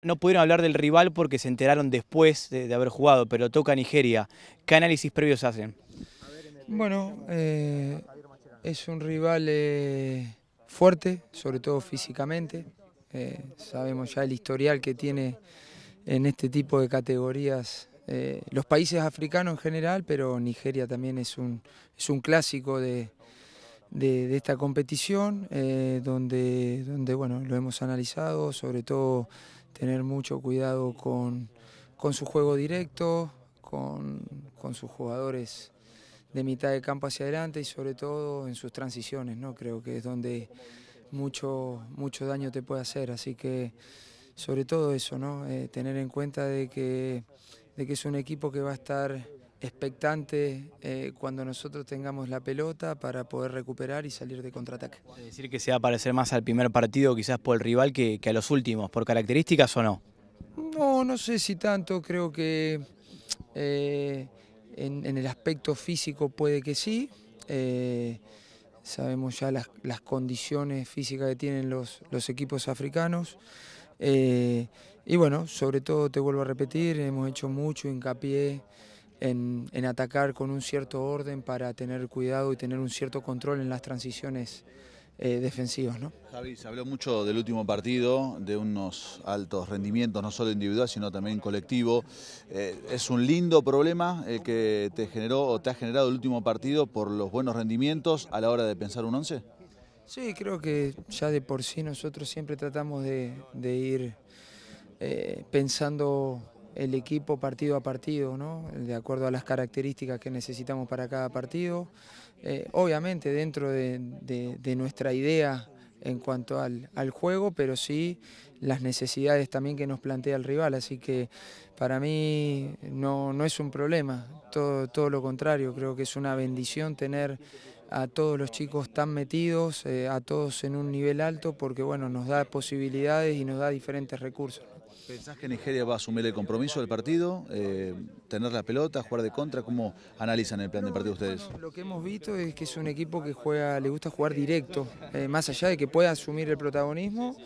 No pudieron hablar del rival porque se enteraron después de, haber jugado, pero toca Nigeria. ¿Qué análisis previos hacen? Bueno, eh, es un rival eh, fuerte, sobre todo físicamente. Eh, sabemos ya el historial que tiene en este tipo de categorías los países africanos en general, pero Nigeria también es un, es un clásico de, esta competición, donde, donde bueno, lo hemos analizado, sobre todo tener mucho cuidado con, su juego directo, con, sus jugadores de mitad de campo hacia adelante y sobre todo en sus transiciones, ¿no? Creo que es donde mucho, mucho daño te puede hacer, así que sobre todo eso, ¿no? Eh, tener en cuenta de que, de que es un equipo que va a estar expectantes eh, cuando nosotros tengamos la pelota para poder recuperar y salir de contraataque. decir, que se va a parecer más al primer partido quizás por el rival que, a los últimos, por características o no? No, no sé si tanto, creo que eh, en, el aspecto físico puede que sí. Eh, sabemos ya las, condiciones físicas que tienen los, los equipos africanos. y bueno, sobre todo te vuelvo a repetir, hemos hecho mucho hincapié en, atacar con un cierto orden para tener cuidado y tener un cierto control en las transiciones eh, defensivas. ¿no? Javi, se habló mucho del último partido, de unos altos rendimientos, no solo individual, sino también colectivo. Eh, es un lindo problema el que te generó o te ha generado el último partido por los buenos rendimientos a la hora de pensar un once. Sí, creo que ya de por sí nosotros siempre tratamos de, ir eh, pensando el equipo partido a partido, ¿no? de acuerdo a las características que necesitamos para cada partido. Eh, obviamente dentro de, nuestra idea en cuanto al, juego, pero sí las necesidades también que nos plantea el rival. Así que para mí no, es un problema, todo, todo lo contrario, creo que es una bendición tener a todos los chicos tan metidos, eh, a todos en un nivel alto, porque bueno, nos da posibilidades y nos da diferentes recursos. ¿Pensás que Nigeria va a asumir el compromiso del partido, eh, tener la pelota, jugar de contra? ¿Cómo analizan el plan de partido ustedes? lo que hemos visto es que es un equipo que juega, le gusta jugar directo, eh, más allá de que pueda asumir el protagonismo,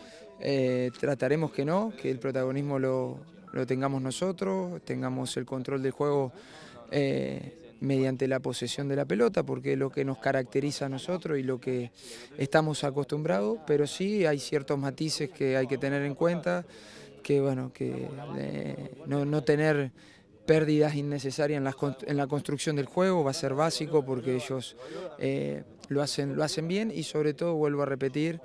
eh, trataremos que no, que el protagonismo lo, tengamos nosotros, tengamos el control del juego mediante la posesión de la pelota, porque es lo que nos caracteriza a nosotros y lo que estamos acostumbrados, pero sí hay ciertos matices que hay que tener en cuenta que bueno, que eh, no, tener pérdidas innecesarias en la, en la, construcción del juego va a ser básico porque ellos eh, lo, hacen, lo hacen bien y sobre todo, vuelvo a repetir,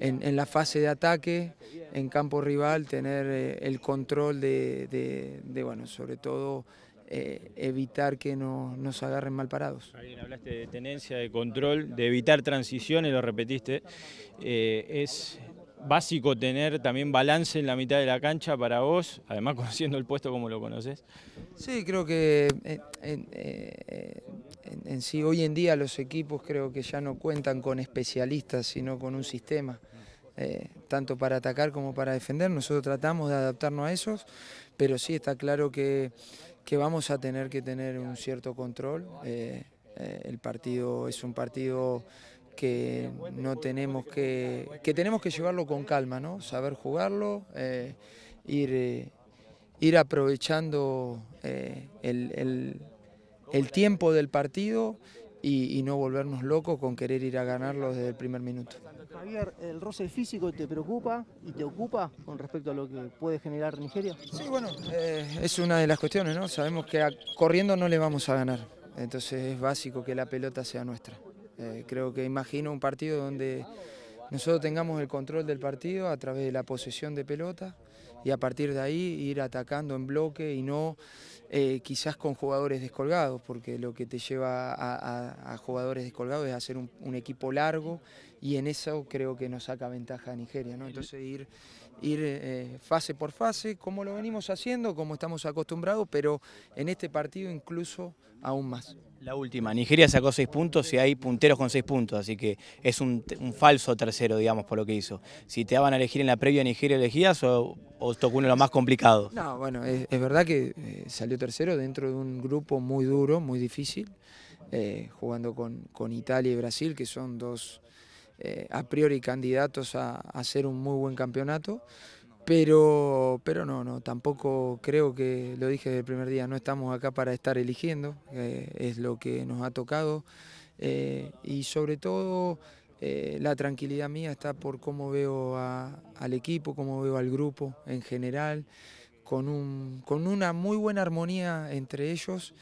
en, la fase de ataque, en campo rival, tener eh, el control de, bueno, sobre todo evitar que nos agarren mal parados. hablaste de tenencia, de control, de evitar transiciones, lo repetiste. es básico tener también balance en la mitad de la cancha para vos, además conociendo el puesto como lo conoces? Sí, creo que eh, eh, en, sí hoy en día los equipos creo que ya no cuentan con especialistas, sino con un sistema. Eh, tanto para atacar como para defender, nosotros tratamos de adaptarnos a esos, pero sí está claro que, que vamos a tener que tener un cierto control. el partido es un partido que no tenemos que, que tenemos que llevarlo con calma, ¿no? Saber jugarlo, eh, ir, eh, ir aprovechando eh, el, tiempo del partido y, no volvernos locos con querer ir a ganarlo desde el primer minuto. Javier, ¿el roce físico te preocupa y te ocupa con respecto a lo que puede generar Nigeria? Sí, bueno, es una de las cuestiones, ¿no? Sabemos que corriendo no le vamos a ganar, entonces es básico que la pelota sea nuestra. Eh, creo que imagino un partido donde nosotros tengamos el control del partido a través de la posesión de pelota y a partir de ahí ir atacando en bloque y no eh, quizás con jugadores descolgados, porque lo que te lleva a, jugadores descolgados es hacer un, equipo largo y en eso creo que nos saca ventaja a Nigeria, Entonces ir ir eh, fase por fase, como lo venimos haciendo, como estamos acostumbrados, pero en este partido incluso aún más. La última, Nigeria sacó seis puntos y hay punteros con seis puntos, así que es un, falso tercero, digamos, por lo que hizo. Si te daban a elegir en la previa Nigeria, ¿elegías o, os tocó uno de los más complicados? No, bueno, es, verdad que eh, salió tercero dentro de un grupo muy duro, muy difícil, eh, jugando con Italia y Brasil, que son dos eh, a priori candidatos a, hacer un muy buen campeonato, pero, pero no, no, tampoco creo que, lo dije desde el primer día, no estamos acá para estar eligiendo, eh, es lo que nos ha tocado eh, y sobre todo la tranquilidad mía está por cómo veo al equipo, cómo veo al grupo en general, con, con una muy buena armonía entre ellos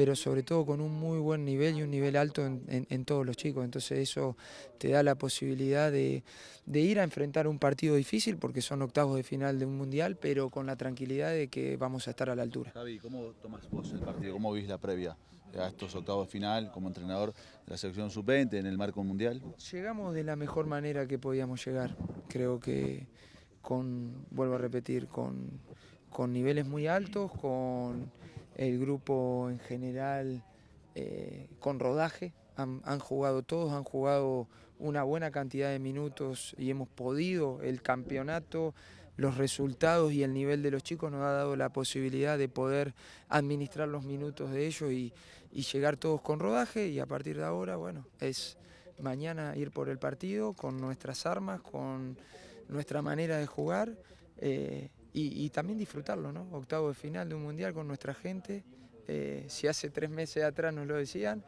pero sobre todo con un muy buen nivel y un nivel alto en, todos los chicos. Entonces eso te da la posibilidad de, ir a enfrentar un partido difícil, porque son octavos de final de un mundial, pero con la tranquilidad de que vamos a estar a la altura. Javi, ¿cómo tomás vos el partido? ¿Cómo vís la previa? a estos octavos de final como entrenador de la selección sub-20 en el marco mundial? Llegamos de la mejor manera que podíamos llegar. Creo que con, vuelvo a repetir, con niveles muy altos, con el grupo en general eh, con rodaje, han, jugado todos, han jugado una buena cantidad de minutos y hemos podido, el campeonato, los resultados y el nivel de los chicos nos ha dado la posibilidad de poder administrar los minutos de ellos y, llegar todos con rodaje y a partir de ahora, bueno, es mañana ir por el partido con nuestras armas, con nuestra manera de jugar. Eh, y, también disfrutarlo, ¿no? Octavo de final de un mundial con nuestra gente. Eh, si hace tres meses atrás nos lo decían,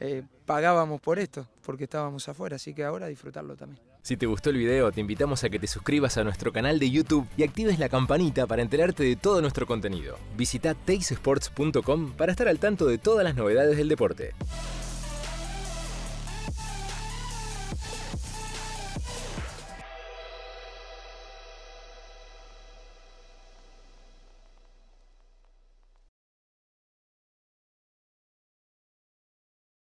eh, pagábamos por esto, porque estábamos afuera, así que ahora disfrutarlo también. Si te gustó el video, te invitamos a que te suscribas a nuestro canal de YouTube y actives la campanita para enterarte de todo nuestro contenido. Visita takesports.com para estar al tanto de todas las novedades del deporte.